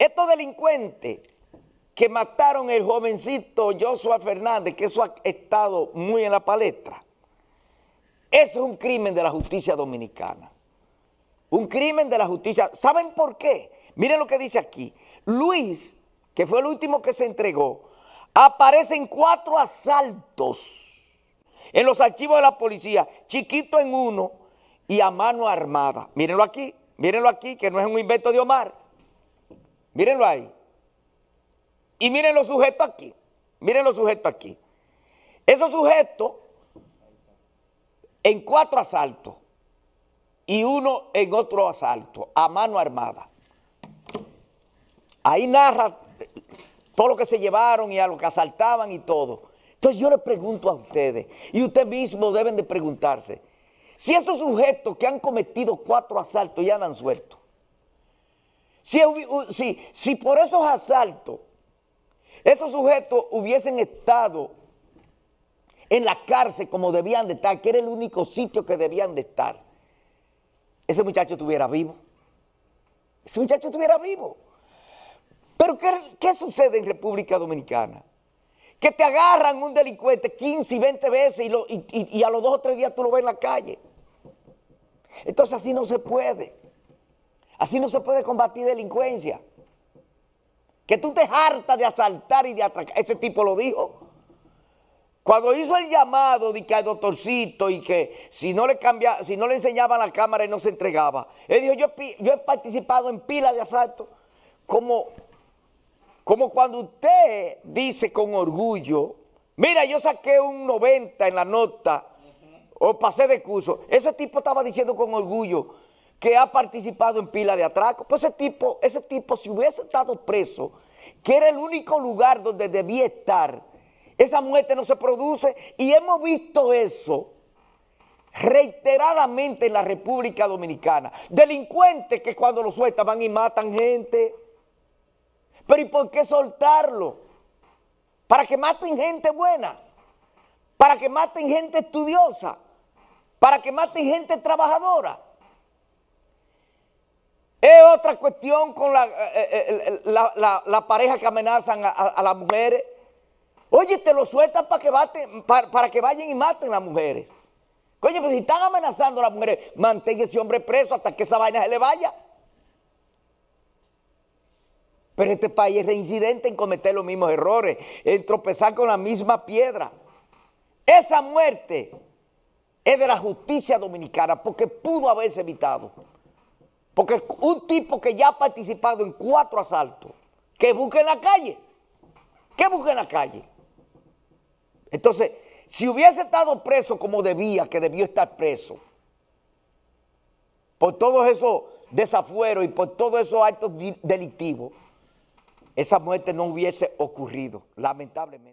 Estos delincuentes que mataron el jovencito Joshua Fernández, que eso ha estado muy en la palestra, eso es un crimen de la justicia dominicana. Un crimen de la justicia. ¿Saben por qué? Miren lo que dice aquí. Luis, que fue el último que se entregó, aparecen cuatro asaltos en los archivos de la policía, chiquito en uno y a mano armada. Mírenlo aquí, mírenlo aquí, que no es un invento de Omar. Mírenlo ahí. Y miren los sujetos aquí. Miren los sujetos aquí. Esos sujetos en cuatro asaltos y uno en otro asalto a mano armada. Ahí narra todo lo que se llevaron y a lo que asaltaban y todo. Entonces yo le pregunto a ustedes, y ustedes mismos deben de preguntarse, si esos sujetos que han cometido cuatro asaltos ya dan suelto, si, por esos asaltos esos sujetos hubiesen estado en la cárcel como debían de estar, que era el único sitio que debían de estar, ese muchacho estuviera vivo. Ese muchacho estuviera vivo. Pero ¿qué, sucede en República Dominicana? Que te agarran un delincuente 15 y 20 veces y, y a los dos o tres días tú lo ves en la calle. Entonces así no se puede. Así no se puede combatir delincuencia. Que tú te hartas de asaltar y de atracar. Ese tipo lo dijo. Cuando hizo el llamado de que al doctorcito y que si no le cambia, si no le enseñaba la cámara y no se entregaba, él dijo, yo, he participado en pila de asalto, como, como cuando usted dice con orgullo, mira, yo saqué un 90 en la nota o pasé de curso. Ese tipo estaba diciendo con orgullo, que ha participado en pila de atracos. Pues ese tipo, ese tipo, si hubiese estado preso, que era el único lugar donde debía estar, esa muerte no se produce. Y hemos visto eso reiteradamente en la República Dominicana. Delincuentes que cuando lo sueltan van y matan gente. Pero ¿y por qué soltarlo? Para que maten gente buena, para que maten gente estudiosa, para que maten gente trabajadora. Es otra cuestión con la, eh, eh, pareja que amenazan a, las mujeres. Oye, te lo sueltan para que, para, que vayan y maten a las mujeres. Coño, pero si están amenazando a las mujeres, mantén ese hombre preso hasta que esa vaina se le vaya. Pero este país es reincidente en cometer los mismos errores, en tropezar con la misma piedra. Esa muerte es de la justicia dominicana porque pudo haberse evitado. Porque un tipo que ya ha participado en cuatro asaltos, que busca en la calle, que busca en la calle. Entonces, si hubiese estado preso como debía, que debió estar preso, por todos esos desafueros y por todos esos actos delictivos, esa muerte no hubiese ocurrido, lamentablemente.